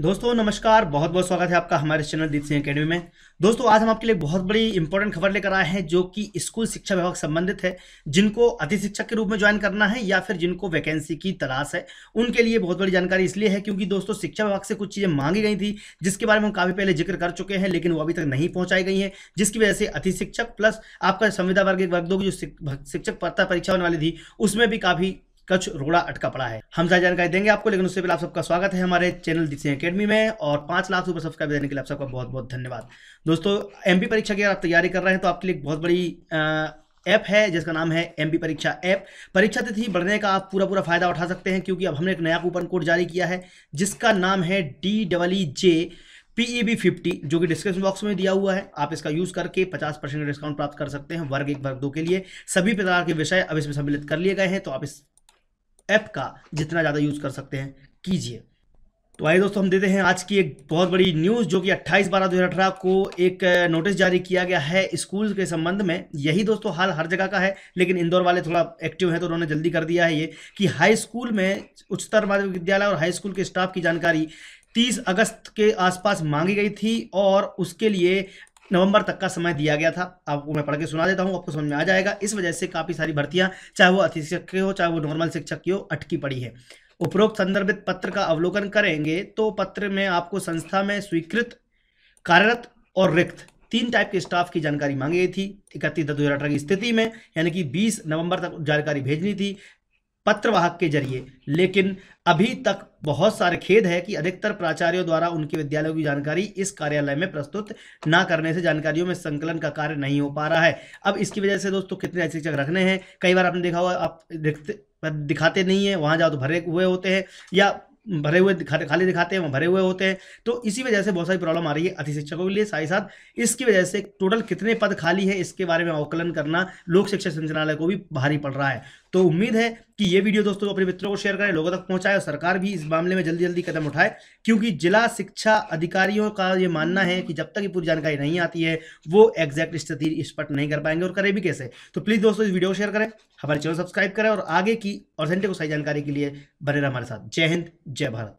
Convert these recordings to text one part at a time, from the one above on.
दोस्तों नमस्कार बहुत बहुत स्वागत है आपका हमारे चैनल दीप सिंह अकेडमी में दोस्तों आज हम आपके लिए बहुत बड़ी इंपॉर्टेंट खबर लेकर आए हैं जो कि स्कूल शिक्षा विभाग संबंधित है जिनको अधिशिक्षक के रूप में ज्वाइन करना है या फिर जिनको वैकेंसी की तलाश है उनके लिए बहुत बड़ी जानकारी इसलिए है क्योंकि दोस्तों शिक्षा विभाग से कुछ चीज़ें मांगी गई थी जिसके बारे में हम काफ़ी पहले जिक्र कर चुके हैं लेकिन वो अभी तक नहीं पहुँचाई गई हैं जिसकी वजह से अधिशिक्षक प्लस आपका संविदा वर्ग वर्ग दो की जो शिक्षक पत्ता परीक्षा होने वाली थी उसमें भी काफ़ी कच्छ रोड़ा अटका पड़ा है हम सारी जानकारी देंगे आपको लेकिन उससे पहले आप सबका स्वागत है हमारे चैनल डीसी अकेडमी में और पांच लाख रुपये सब्सक्राइब देने के लिए आप सबका बहुत बहुत धन्यवाद दोस्तों एम परीक्षा की अगर आप तैयारी कर रहे हैं तो आपके लिए बहुत बड़ी ऐप है जिसका नाम है एम परीक्षा ऐप परीक्षा तिथि बढ़ने का आप पूरा पूरा फायदा उठा सकते हैं क्योंकि अब हमने एक नया कूपन कोड जारी किया है जिसका नाम है D double E J P E B fifty जो कि डिस्क्रिप्शन बॉक्स में दिया हुआ है आप इसका यूज करके 50 परसेंट डिस्काउंट प्राप्त कर सकते हैं वर्ग एक वर्ग दो के लिए सभी प्रकार के विषय अब इसमें सम्मिलित कर लिए गए हैं तो आप इस ऐप का जितना ज़्यादा यूज़ कर सकते हैं कीजिए तो आइए दोस्तों हम देते हैं आज की एक बहुत बड़ी न्यूज़ जो कि 28 बारह दो को एक नोटिस जारी किया गया है स्कूल के संबंध में यही दोस्तों हाल हर जगह का है लेकिन इंदौर वाले थोड़ा एक्टिव हैं तो उन्होंने जल्दी कर दिया है ये कि हाई स्कूल में उच्चतर माध्यमिक विद्यालय और हाई स्कूल के स्टाफ की जानकारी 30 अगस्त के आसपास मांगी गई थी और उसके लिए नवंबर तक का समय दिया गया था आपको मैं पढ़ के सुना देता हूँ आपको समझ में आ जाएगा इस वजह से काफ़ी सारी भर्तियां चाहे वो अतिशिक्षक की हो चाहे वो नॉर्मल शिक्षक की हो अटकी पड़ी है उपरोक्त संदर्भित पत्र का अवलोकन करेंगे तो पत्र में आपको संस्था में स्वीकृत कार्यरत और रिक्त तीन टाइप के स्टाफ की जानकारी मांगी गई थी इकतीस दस दो की स्थिति में यानी कि 20 नवंबर तक जानकारी भेजनी थी पत्रवाहक के जरिए लेकिन अभी तक बहुत सारे खेद है कि अधिकतर प्राचार्यों द्वारा उनके विद्यालयों की जानकारी इस कार्यालय में प्रस्तुत ना करने से जानकारियों में संकलन का कार्य नहीं हो पा रहा है अब इसकी वजह से दोस्तों कितने शिक्षक रखने हैं कई बार आपने देखा हुआ आप दिखाते नहीं है वहां जाओ तो भरे हुए होते हैं या भरे हुए दिखाते खाली दिखाते हैं वहाँ भरे हुए होते हैं तो इसी वजह से बहुत सारी प्रॉब्लम आ रही है अतिशिक्षकों के लिए साथ ही साथ इसकी वजह से टोटल कितने पद खाली है इसके बारे में अवकलन करना लोक शिक्षा संचालय को भी भारी पड़ रहा है तो उम्मीद है कि ये वीडियो दोस्तों अपने मित्रों को शेयर करें लोगों तक पहुंचाए और सरकार भी इस मामले में जल्दी जल्दी कदम उठाए क्योंकि जिला शिक्षा अधिकारियों का ये मानना है कि जब तक ये पूरी जानकारी नहीं आती है वो एग्जैक्ट स्थिति स्पष्ट नहीं कर पाएंगे और करें भी कैसे तो प्लीज़ दोस्तों इस वीडियो को शेयर करें हमारे चैनल सब्सक्राइब करें और आगे की घंटे को सही जानकारी के लिए बने रहे हमारे साथ जय हिंद जय Bharat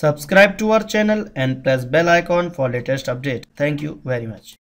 subscribe to our channel and press bell icon for latest update thank you very much